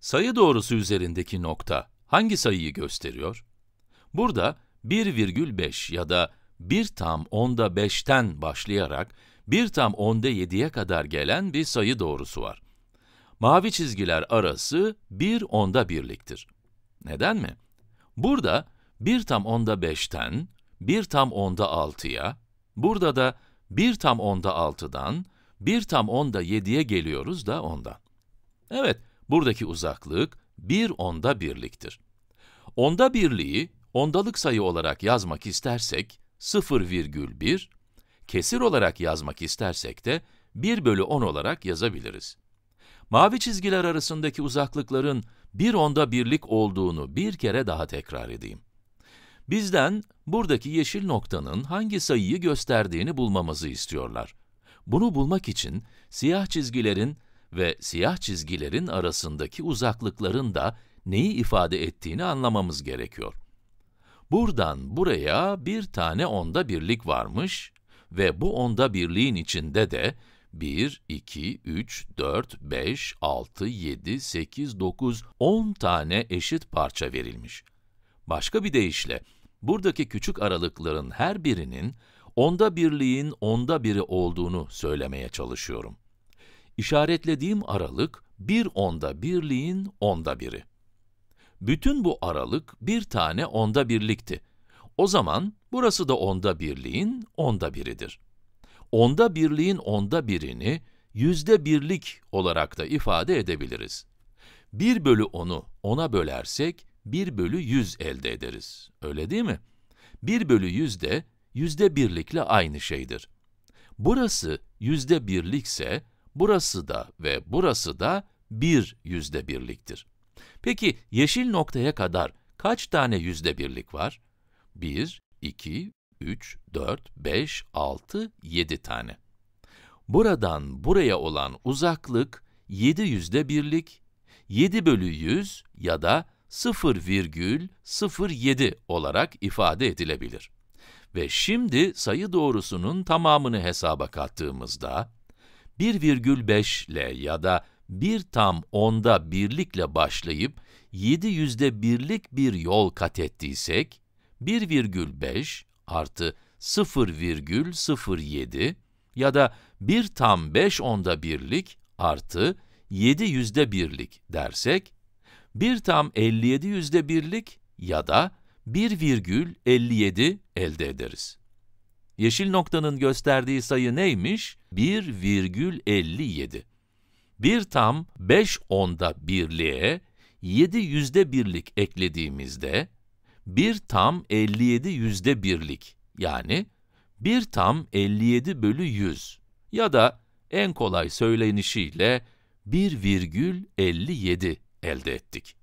Sayı doğrusu üzerindeki nokta hangi sayıyı gösteriyor? Burada 1,5 ya da 1 tam 10'da 5'ten başlayarak 1 tam 10'da 7'ye kadar gelen bir sayı doğrusu var. Mavi çizgiler arası 1 10'da birliktir. Neden mi? Burada 1 tam 10'da 5'ten, 1 tam 10'da 6'ya, burada da 1 tam 10'da 6'dan, 1 tam 10'da 7'ye geliyoruz da ondan. Evet, Buradaki uzaklık bir onda birliktir. Onda birliği ondalık sayı olarak yazmak istersek 0,1, kesir olarak yazmak istersek de 1 bölü 10 olarak yazabiliriz. Mavi çizgiler arasındaki uzaklıkların bir onda birlik olduğunu bir kere daha tekrar edeyim. Bizden buradaki yeşil noktanın hangi sayıyı gösterdiğini bulmamızı istiyorlar. Bunu bulmak için siyah çizgilerin ve siyah çizgilerin arasındaki uzaklıkların da neyi ifade ettiğini anlamamız gerekiyor. Buradan buraya bir tane onda birlik varmış ve bu onda birliğin içinde de 1, 2, 3, 4, 5, 6, 7, 8, 9, 10 tane eşit parça verilmiş. Başka bir deyişle, buradaki küçük aralıkların her birinin onda birliğin onda biri olduğunu söylemeye çalışıyorum. İşaretlediğim aralık bir onda birliğin onda biri. Bütün bu aralık bir tane onda birlikti. O zaman burası da onda birliğin onda biridir. Onda birliğin onda birini yüzde birlik olarak da ifade edebiliriz. 1 bölü 10'u 10'a bölersek 1 bölü 100 elde ederiz. Öyle değil mi? 1 bölü 100 de yüzde birlikle aynı şeydir. Burası yüzde birlikse burası da ve burası da bir yüzde birliktir. Peki yeşil noktaya kadar kaç tane yüzde birlik var? 1, 2, 3, 4, 5, 6, 7 tane. Buradan buraya olan uzaklık 7 yüzde birlik, 7 bölü 100 ya da 0,07 olarak ifade edilebilir. Ve şimdi sayı doğrusunun tamamını hesaba kattığımızda, 1,5 ile ya da 1 tam 10'da birlikle başlayıp 7 yüzde birlik bir yol kat ettiysek, 1,5 artı 0,07 ya da 1 tam 5 onda birlik artı 7 yüzde birlik dersek, 1 tam 57 yüzde birlik ya da 1,57 elde ederiz. Yeşil noktanın gösterdiği sayı neymiş? 1,57. Bir tam 5 onda birliğe 7 yüzde birlik eklediğimizde, bir tam 57 yüzde birlik, yani bir tam 57 bölü 100 ya da en kolay söylenişiyle 1,57 elde ettik.